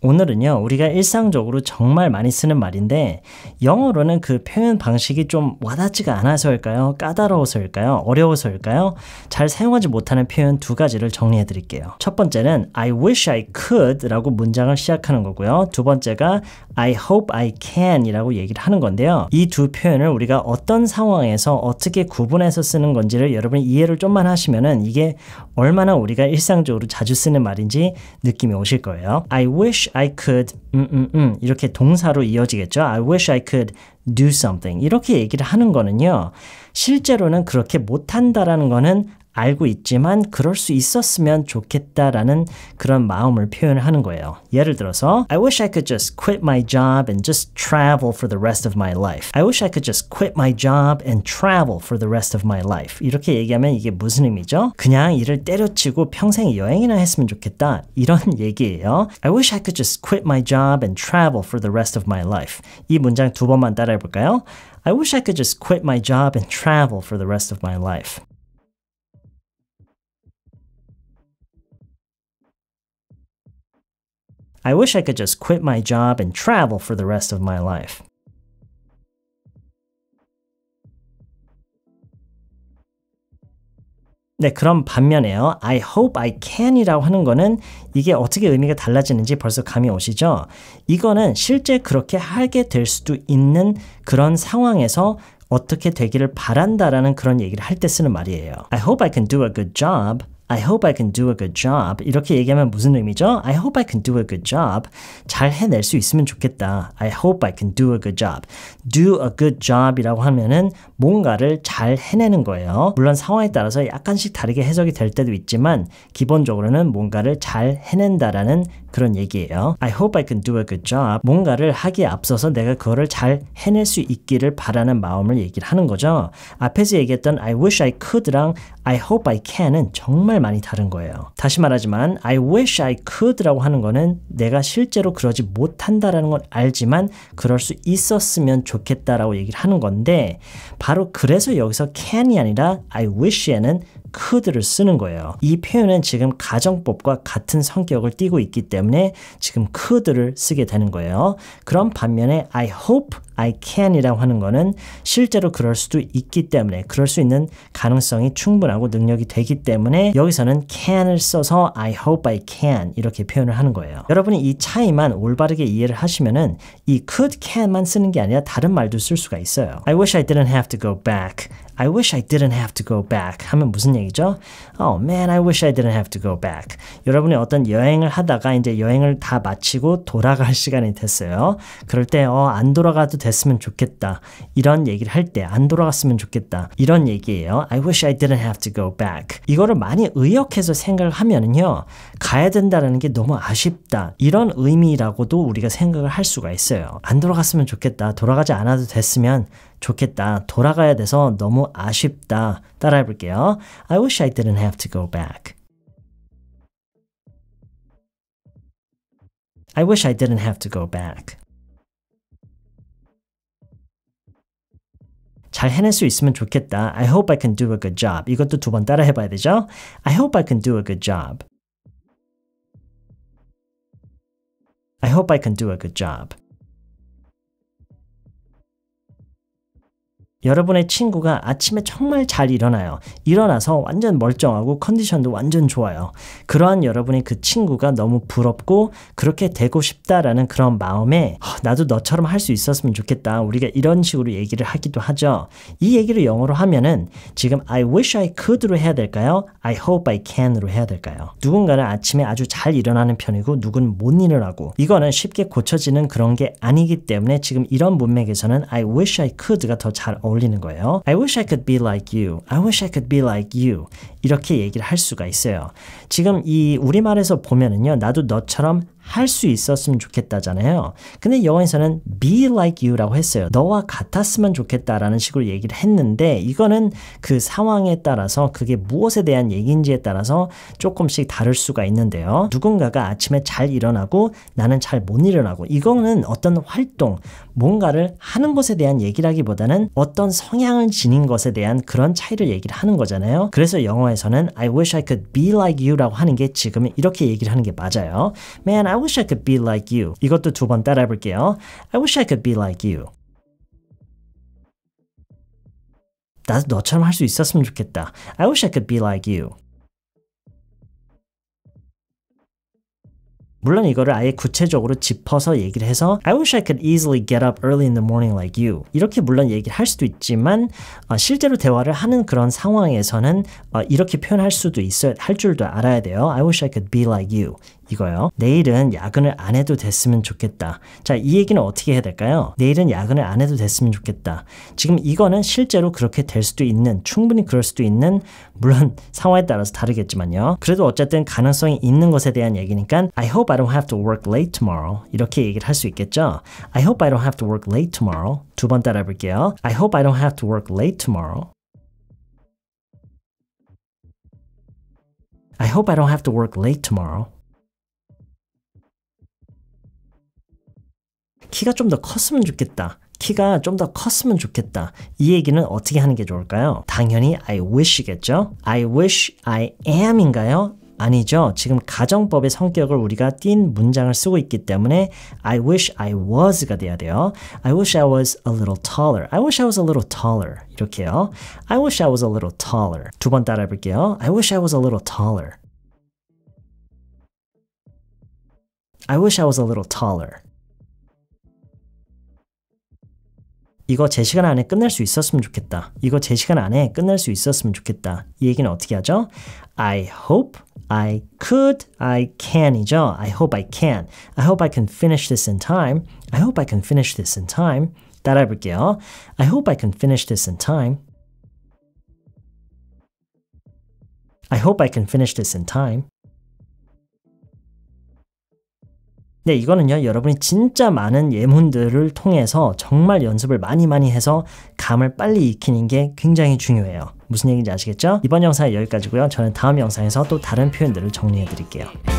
오늘은요, 우리가 일상적으로 정말 많이 쓰는 말인데, 영어로는 그 표현 방식이 좀 와닿지가 않아서일까요? 까다로워서일까요? 어려워서일까요? 잘 사용하지 못하는 표현 두 가지를 정리해 드릴게요. 첫 번째는 I wish I could 라고 문장을 시작하는 거고요. 두 번째가 I hope I can 이라고 얘기를 하는 건데요. 이 두 표현을 우리가 어떤 상황에서 어떻게 구분해서 쓰는 건지를 여러분이 이해를 좀만 하시면은 이게 얼마나 우리가 일상적으로 자주 쓰는 말인지 느낌이 오실 거예요. I wish i I could 음, 음, 음, 이렇게 동사로 이어지겠죠. I wish I could do something 이렇게 얘기를 하는 거는요. 실제로는 그렇게 못한다라는 거는 알고 있지만 그럴 수 있었으면 좋겠다라는 그런 마음을 표현하는 거예요. 예를 들어서 I wish I could just quit my job and just travel for the rest of my life. I wish I could just quit my job and travel for the rest of my life. 이렇게 얘기하면 이게 무슨 의미죠? 그냥 일을 때려치고 평생 여행이나 했으면 좋겠다. 이런 얘기예요. I wish I could just quit my job and travel for the rest of my life. 이 문장 두 번만 따라해 볼까요? I wish I could just quit my job and travel for the rest of my life. I wish I could just quit my job and travel for the rest of my life. 네, 그럼 반면에요. I hope I can이라고 하는 거는 이게 어떻게 의미가 달라지는지 벌써 감이 오시죠? 이거는 실제 그렇게 하게 될 수도 있는 그런 상황에서 어떻게 되기를 바란다라는 그런 얘기를 할 때 쓰는 말이에요. I hope I can do a good job I hope I can do a good job. 이렇게 얘기하면 무슨 의미죠? I hope I can do a good job. 잘 해낼 수 있으면 좋겠다. I hope I can do a good job. do a good job이라고 하면은 뭔가를 잘 해내는 거예요. 물론 상황에 따라서 약간씩 다르게 해석이 될 때도 있지만 기본적으로는 뭔가를 잘 해낸다라는 그런 얘기예요. I hope I can do a good job. 뭔가를 하기에 앞서서 내가 그거를 잘 해낼 수 있기를 바라는 마음을 얘기를 하는 거죠. 앞에서 얘기했던 I wish I could랑 I hope I can은 정말 정말 많이 다른 거예요. 다시 말하지만 I wish I could라고 하는 거는 내가 실제로 그러지 못한다라는 건 알지만 그럴 수 있었으면 좋겠다라고 얘기를 하는 건데 바로 그래서 여기서 can이 아니라 I wish에는 could를 쓰는 거예요. 이 표현은 지금 가정법과 같은 성격을 띠고 있기 때문에 지금 could를 쓰게 되는 거예요. 그럼 반면에 I hope I can이라고 하는 거는 실제로 그럴 수도 있기 때문에 그럴 수 있는 가능성이 충분하고 능력이 되기 때문에 여기서는 can을 써서 I hope I can 이렇게 표현을 하는 거예요. 여러분이 이 차이만 올바르게 이해를 하시면은 이 could can만 쓰는 게 아니라 다른 말도 쓸 수가 있어요. I wish I didn't have to go back. I wish I didn't have to go back 하면 무슨 얘기죠? Oh man, I wish I didn't have to go back. 여러분이 어떤 여행을 하다가 이제 여행을 다 마치고 돌아갈 시간이 됐어요. 그럴 때 어, 안 돌아가도 됐으면 좋겠다. 이런 얘기를 할 때 안 돌아갔으면 좋겠다. 이런 얘기예요. I wish I didn't have to go back. 이거를 많이 의역해서 생각을 하면은요. 가야 된다는게 너무 아쉽다. 이런 의미라고도 우리가 생각을 할 수가 있어요. 안 돌아갔으면 좋겠다. 돌아가지 않아도 됐으면 좋겠다. 돌아가야 돼서 너무 아쉽다. 따라해 볼게요. I wish I didn't have to go back. I wish I didn't have to go back. 잘 해낼 수 있으면 좋겠다. I hope I can do a good job. 이것도 두 번 따라 되죠? I hope I can do a good job. I hope I can do a good job. 여러분의 친구가 아침에 정말 잘 일어나요. 일어나서 완전 멀쩡하고 컨디션도 완전 좋아요. 그러한 여러분의 그 친구가 너무 부럽고 그렇게 되고 싶다라는 그런 마음에 아, 나도 너처럼 할 수 있었으면 좋겠다. 우리가 이런 식으로 얘기를 하기도 하죠. 이 얘기를 영어로 하면은 지금 I wish I could로 해야 될까요? I hope I can으로 해야 될까요? 누군가는 아침에 아주 잘 일어나는 편이고 누군 못 일어나고 이거는 쉽게 고쳐지는 그런 게 아니기 때문에 지금 이런 문맥에서는 I wish I could가 더잘 어울리는 거예요. I wish I could be like you. I wish I could be like you. 이렇게 얘기를 할 수가 있어요. 지금 이 우리말에서 보면은요. 나도 너처럼 할 수 있었으면 좋겠다잖아요. 근데 영어에서는 be like you라고 했어요. 너와 같았으면 좋겠다라는 식으로 얘기를 했는데 이거는 그 상황에 따라서 그게 무엇에 대한 얘기인지에 따라서 조금씩 다를 수가 있는데요. 누군가가 아침에 잘 일어나고 나는 잘 못 일어나고 이거는 어떤 활동, 뭔가를 하는 것에 대한 얘기라기보다는 어떤 성향을 지닌 것에 대한 그런 차이를 얘기를 하는 거잖아요. 그래서 영어 영어에서는 I wish I could be like you라고 하는 게 지금 이렇게 얘기를 하는 게 맞아요. Man, I wish I could be like you. 이것도 두 번 따라 해볼게요. I wish I could be like you. 나도 너처럼 할 수 있었으면 좋겠다. I wish I could be like you. 물론 이거를 아예 구체적으로 짚어서 얘기를 해서 I wish I could easily get up early in the morning like you 이렇게 물론 얘기를 할 수도 있지만 어, 실제로 대화를 하는 그런 상황에서는 어, 이렇게 표현할 수도 있어야 할 줄도 알아야 돼요. I wish I could be like you 이거요. 내일은 야근을 안 해도 됐으면 좋겠다. 자, 이 얘기는 어떻게 해야 될까요? 내일은 야근을 안 해도 됐으면 좋겠다. 지금 이거는 실제로 그렇게 될 수도 있는, 충분히 그럴 수도 있는, 물론 상황에 따라서 다르겠지만요. 그래도 어쨌든 가능성이 있는 것에 대한 얘기니까 I hope I don't have to work late tomorrow. 이렇게 얘기를 할 수 있겠죠. I hope I don't have to work late tomorrow. 두 번 따라 볼게요. I hope I don't have to work late tomorrow. I hope I don't have to work late tomorrow. 키가 좀 더 컸으면 좋겠다. 키가 좀 더 컸으면 좋겠다. 이 얘기는 어떻게 하는 게 좋을까요? 당연히 I wish겠죠? I wish I am인가요? 아니죠. 지금 가정법의 성격을 우리가 띈 문장을 쓰고 있기 때문에 I wish I was가 돼야 돼요. I wish I was a little taller. I wish I was a little taller. 이렇게요. I wish I was a little taller. 두 번 따라 해볼게요. I wish I was a little taller. I wish I was a little taller. 이거 제 시간 안에 끝낼 수 있었으면 좋겠다. 이거 제 시간 안에 끝낼 수 있었으면 좋겠다. 이 얘기는 어떻게 하죠? I hope I could, I can이죠. I hope I can. I hope I can finish this in time. I hope I can finish this in time. 따라해 볼게요. I hope I can finish this in time. I hope I can finish this in time. 근 네, 이거는요, 여러분이 진짜 많은 예문들을 통해서 정말 연습을 많이 많이 해서 감을 빨리 익히는 게 굉장히 중요해요. 무슨 얘기인지 아시겠죠? 이번 영상은 여기까지고요. 저는 다음 영상에서 또 다른 표현들을 정리해 드릴게요.